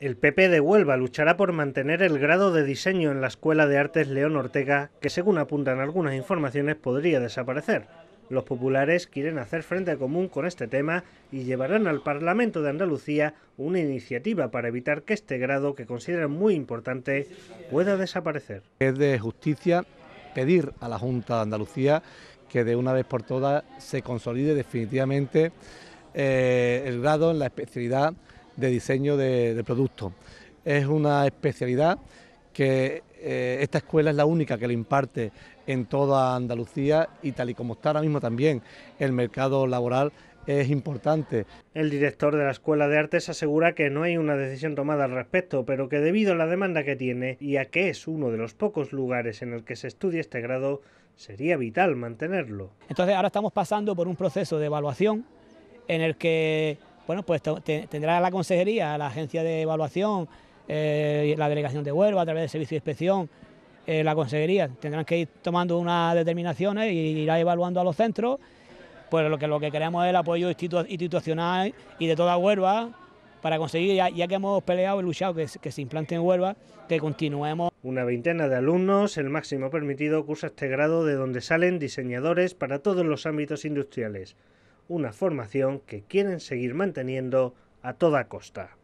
El PP de Huelva luchará por mantener el grado de diseño en la Escuela de Artes León Ortega, que según apuntan algunas informaciones podría desaparecer. Los populares quieren hacer frente común con este tema y llevarán al Parlamento de Andalucía una iniciativa para evitar que este grado, que consideran muy importante, pueda desaparecer. Es de justicia pedir a la Junta de Andalucía que de una vez por todas se consolide definitivamente eh, el grado en la especialidad de diseño de, productos. Es una especialidad que eh, esta escuela es la única que lo imparte en toda Andalucía y tal y como está ahora mismo también el mercado laboral es importante. El director de la Escuela de Artes asegura que no hay una decisión tomada al respecto, pero que debido a la demanda que tiene y a que es uno de los pocos lugares en el que se estudia este grado, sería vital mantenerlo. Entonces ahora estamos pasando por un proceso de evaluación en el que bueno, pues tendrá la consejería, la agencia de evaluación, eh, la delegación de Huelva a través del servicio de inspección, eh, la consejería, tendrán que ir tomando unas determinaciones e irá evaluando a los centros, pues lo que, lo que queremos es el apoyo institucional y de toda Huelva para conseguir, ya, que hemos peleado y luchado, que, que se implante en Huelva, que continuemos. Una veintena de alumnos, el máximo permitido, cursa este grado de donde salen diseñadores para todos los ámbitos industriales una formación que quieren seguir manteniendo a toda costa.